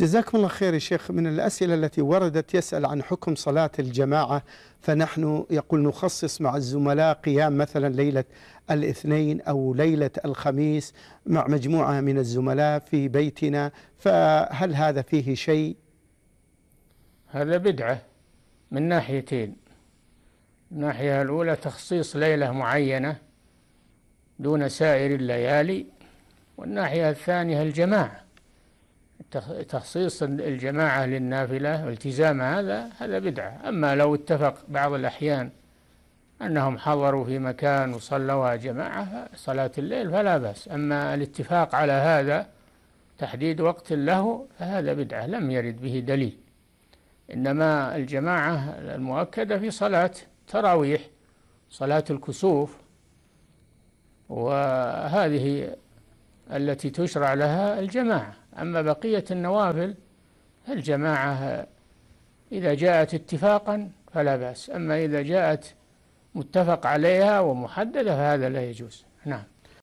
جزاكم الله خير يا شيخ من الأسئلة التي وردت يسأل عن حكم صلاة الجماعة فنحن يقول نخصص مع الزملاء قيام مثلا ليلة الاثنين أو ليلة الخميس مع مجموعة من الزملاء في بيتنا فهل هذا فيه شيء؟ هذا بدعة من ناحيتين الناحية الأولى تخصيص ليلة معينة دون سائر الليالي والناحية الثانية الجماعة تخصيص الجماعة للنافلة والتزام هذا هذا بدعة أما لو اتفق بعض الأحيان أنهم حضروا في مكان وصلوها جماعة صلاة الليل فلا بأس أما الاتفاق على هذا تحديد وقت له فهذا بدعة لم يرد به دليل إنما الجماعة المؤكدة في صلاة تراويح صلاة الكسوف وهذه التي تشرع لها الجماعة أما بقية النوافل فالجماعة إذا جاءت اتفاقا فلا بأس أما إذا جاءت متفق عليها ومحددة فهذا لا يجوز نعم